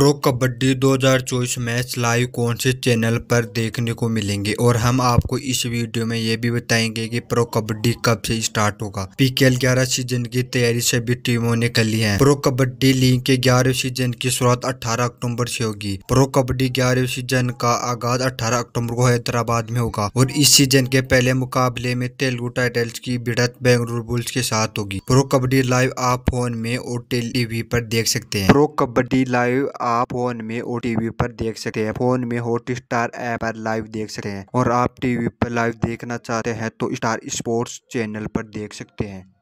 pro kabaddi 2024 match live कौन से channel पर देखने को मिलेंगे और हम आपको इस वीडियो में ये भी बताएंगे कि प्रो कबड्डी कब से स्टार्ट होगा पीकेएल 11 सीजन की तैयारी सभी टीमों ने कर ली है प्रो कबड्डी लीग के 11वें सीजन की शुरुआत 18 अक्टूबर से होगी प्रो कबड्डी 11वें सीजन का आगाज 18 अक्टूबर को हैदराबाद में होगा और इस सीजन के पहले मुकाबले में तेलुगु टाइटल्स की भिड़त बेंगलुरु बुल्स के साथ होगी प्रो कबड्डी लाइव आप फोन में और टेलीवी पर देख सकते हैं प्रो कबड्डी लाइव आप फोन में ओ पर देख सकते हैं फोन में हॉट स्टार ऐप पर लाइव देख सकते हैं और आप टीवी पर लाइव देखना चाहते हैं तो स्टार स्पोर्ट्स चैनल पर देख सकते हैं